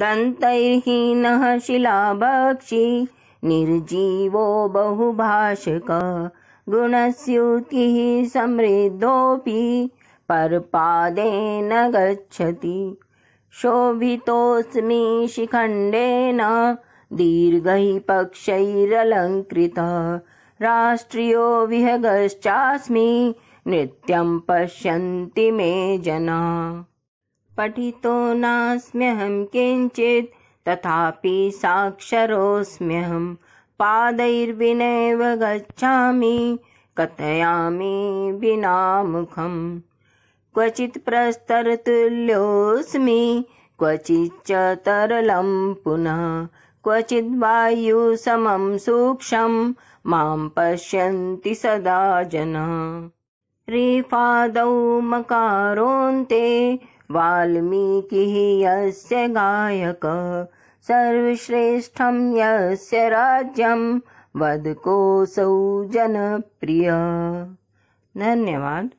दन्तैर्हीनः शिलाभक्षी निर्जीवो बहुभाषक गुणस्युतिः समृद्धोऽपि परपादेन गच्छति शोभितोऽस्मि शिखण्डेन दीर्घैः पक्षैरलङ्कृतः राष्ट्रियो विहगश्चास्मि नृत्यं पश्यन्ति मे जना पठितो नास्म्यहं किञ्चित् तथापि साक्षरोऽस्म्यहं पादैर्विनैव गच्छामि कथयामि विना मुखम् क्वचित् प्रस्तरतुल्योऽस्मि क्वचिच्च तरलं पुनः क्वचिद् वायुसमं सूक्ष्मं मां पश्यन्ति सदा जनाः रेफादौ मकारोन्ते वाल्मीकि यस्य गायक सर्वश्रेष्ठं यस्य राज्यं वदकोऽसौ जनप्रिय धन्यवाद